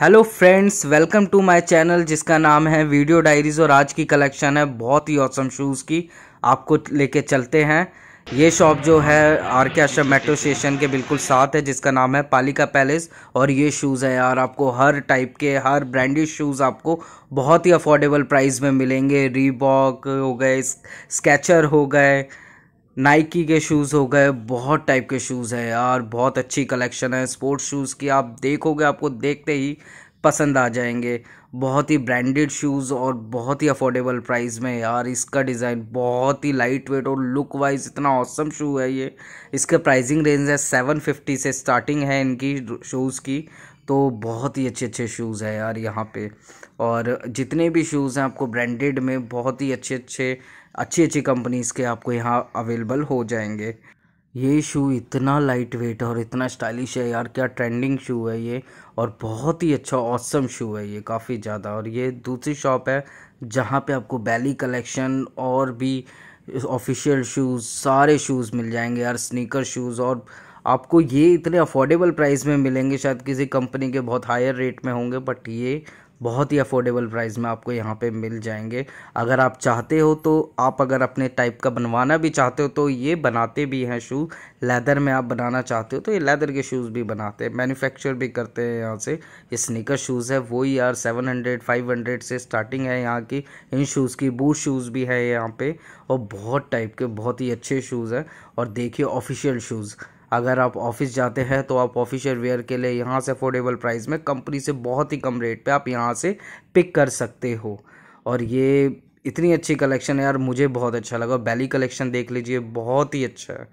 hello friends welcome to my channel जिसका नाम है वीडियो डायरीज़ और आज की कलेक्शन है बहुत ही औसम शूज़ की आपको लेके चलते हैं ये शॉप जो है आर के आश्रम मेट्रो स्टेशन के बिल्कुल साथ है जिसका नाम है पालिका पैलेस और ये शूज़ है यार आपको हर टाइप के हर ब्रांडेड शूज़ आपको बहुत ही अफोर्डेबल प्राइस में मिलेंगे रीबॉक हो गए स्केचर हो गए नाइकी के शूज़ हो गए बहुत टाइप के शूज़ हैं यार बहुत अच्छी कलेक्शन है स्पोर्ट्स शूज़ की आप देखोगे आपको देखते ही पसंद आ जाएंगे बहुत ही ब्रांडेड शूज़ और बहुत ही अफोर्डेबल प्राइस में यार इसका डिज़ाइन बहुत ही लाइट वेट और लुक वाइज इतना औसम शू है ये इसका प्राइसिंग रेंज है सेवन फिफ्टी से स्टार्टिंग है इनकी शूज़ की तो बहुत ही अच्छे अच्छे शूज़ हैं यार यहाँ पे और जितने भी शूज़ हैं आपको ब्रांडेड में बहुत ही अच्छे अच्छे अच्छी अच्छी कंपनीज़ के आपको यहाँ अवेलेबल हो जाएंगे ये शू इतना लाइट वेट और इतना स्टाइलिश है यार क्या ट्रेंडिंग शू है ये और बहुत ही अच्छा ऑसम शू है ये काफ़ी ज़्यादा और ये दूसरी शॉप है जहाँ पे आपको बैली कलेक्शन और भी ऑफिशियल शूज़ सारे शूज़ मिल जाएंगे यार स्नीकर शूज़ और आपको ये इतने अफोर्डेबल प्राइस में मिलेंगे शायद किसी कंपनी के बहुत हायर रेट में होंगे बट ये बहुत ही अफोर्डेबल प्राइस में आपको यहाँ पे मिल जाएंगे अगर आप चाहते हो तो आप अगर अपने टाइप का बनवाना भी चाहते हो तो ये बनाते भी हैं शूज़ लेदर में आप बनाना चाहते हो तो ये लेदर के शूज़ भी बनाते हैं मैन्युफैक्चर भी करते हैं यहाँ से ये स्निकर शूज़ है वो यार सेवन हंड्रेड फाइव हंड्रेड से स्टार्टिंग है यहाँ की इन शूज़ की बूट शूज़ भी है यहाँ पर और बहुत टाइप के बहुत ही अच्छे शूज़ हैं और देखिए ऑफिशियल शूज़ अगर आप ऑफिस जाते हैं तो आप ऑफिशियल वेयर के लिए यहाँ से अफोर्डेबल प्राइस में कंपनी से बहुत ही कम रेट पे आप यहाँ से पिक कर सकते हो और ये इतनी अच्छी कलेक्शन है यार मुझे बहुत अच्छा लगा बैली कलेक्शन देख लीजिए बहुत ही अच्छा है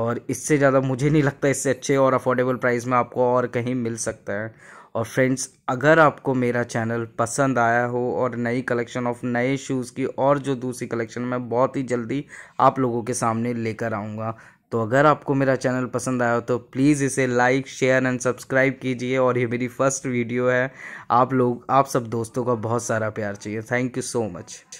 और इससे ज़्यादा मुझे नहीं लगता इससे अच्छे और अफोर्डेबल प्राइस में आपको और कहीं मिल सकता है और फ्रेंड्स अगर आपको मेरा चैनल पसंद आया हो और नई कलेक्शन ऑफ नए शूज़ की और जो दूसरी कलेक्शन मैं बहुत ही जल्दी आप लोगों के सामने लेकर आऊँगा तो अगर आपको मेरा चैनल पसंद आया हो तो प्लीज़ इसे लाइक शेयर एंड सब्सक्राइब कीजिए और ये मेरी फ़र्स्ट वीडियो है आप लोग आप सब दोस्तों का बहुत सारा प्यार चाहिए थैंक यू सो मच